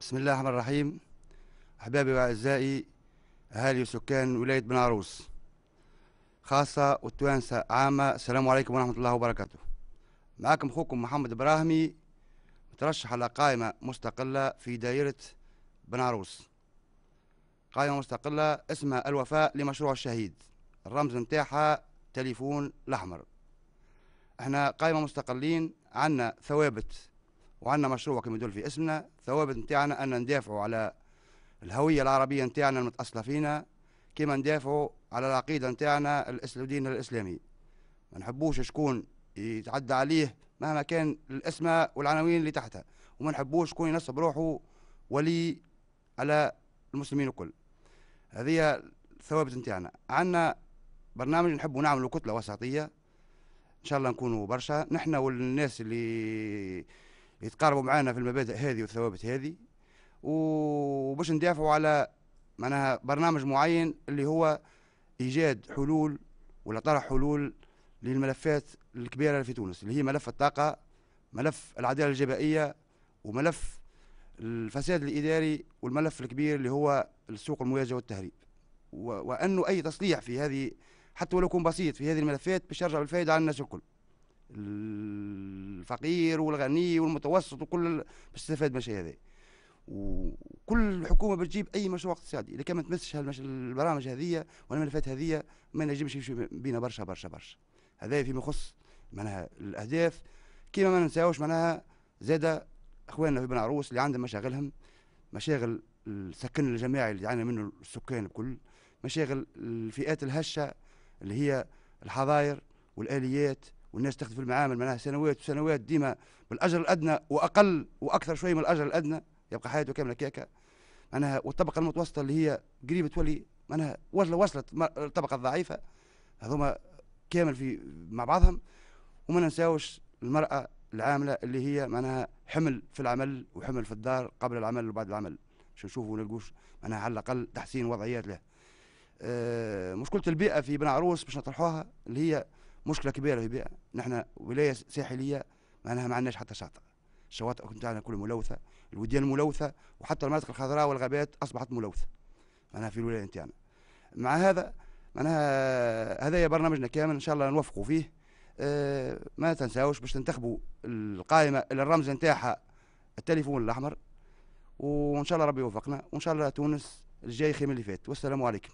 بسم الله الرحمن الرحيم أحبابي وأعزائي أهالي وسكان ولاية بن عروس خاصة والتوانسة عامة السلام عليكم ورحمة الله وبركاته معكم أخوكم محمد إبراهيمي مترشح على قائمة مستقلة في دائرة بن عروس قائمة مستقلة اسمها الوفاء لمشروع الشهيد الرمز نتاعها تليفون الأحمر احنا قائمة مستقلين عنا ثوابت وعندنا مشروع كما يدل في اسمنا الثوابت نتاعنا أن ندافعوا على الهوية العربية نتاعنا المتأصلة فينا كما ندافعوا على العقيدة نتاعنا الدين الإسلامي ما نحبوش شكون يتعدى عليه مهما كان الأسماء والعناوين اللي تحتها وما نحبوش شكون ينصب روحه ولي على المسلمين الكل هذه الثوابت نتاعنا عندنا برنامج نحبوا نعملوا كتلة وسطية إن شاء الله نكونوا برشا نحن والناس اللي يتقاربوا معنا في المبادئ هذه والثوابت هذه وباش ندافعوا على معناها برنامج معين اللي هو ايجاد حلول ولا طرح حلول للملفات الكبيره في تونس اللي هي ملف الطاقه ملف العداله الجبائيه وملف الفساد الاداري والملف الكبير اللي هو السوق المواجهه والتهريب وانه اي تصليح في هذه حتى ولو يكون بسيط في هذه الملفات باش يرجع بالفائده على الناس الكل الفقير والغني والمتوسط وكل باش تستفاد من الشيء هذا وكل حكومه بتجيب اي مشروع اقتصادي اذا كان ما تمسش البرامج هذه والملفات هذه ما نجمش يمشي بينا برشا برشا برشا هذا فيما يخص معناها الاهداف كيما ما ننساوش معناها زاد اخواننا في بن عروس اللي عندهم مشاغلهم مشاغل السكن الجماعي اللي يعاني منه السكان الكل مشاغل الفئات الهشه اللي هي الحظاير والاليات والناس تخدم في المعامل معناها سنوات وسنوات ديما بالاجر الادنى واقل واكثر شويه من الاجر الادنى يبقى حياته كامله كيكا معناها والطبقه المتوسطه اللي هي قريبه تولي معناها وصل وصلت الطبقه الضعيفه هذوما كامل في مع بعضهم وما ننساوش المراه العامله اللي هي معناها حمل في العمل وحمل في الدار قبل العمل وبعد العمل باش نشوفوا ونلقوش معناها على الاقل تحسين وضعيات له آه مشكله البيئه في بن عروس باش نطرحوها اللي هي مشكله كبيره البيئه نحن ولايه ساحليه معناها ما عندناش حتى شاطئ الشواطئ نتاعنا كلها ملوثه الوديان ملوثه وحتى المناطق الخضراء والغابات اصبحت ملوثه معناها في الولايه نتاعنا مع هذا معناها هذا برنامجنا كامل ان شاء الله نوفقوا فيه آه، ما تنساوش باش تنتخبوا القائمه اللي الرمز نتاعها التليفون الاحمر وان شاء الله ربي يوفقنا وان شاء الله تونس الجاي خير من اللي فات والسلام عليكم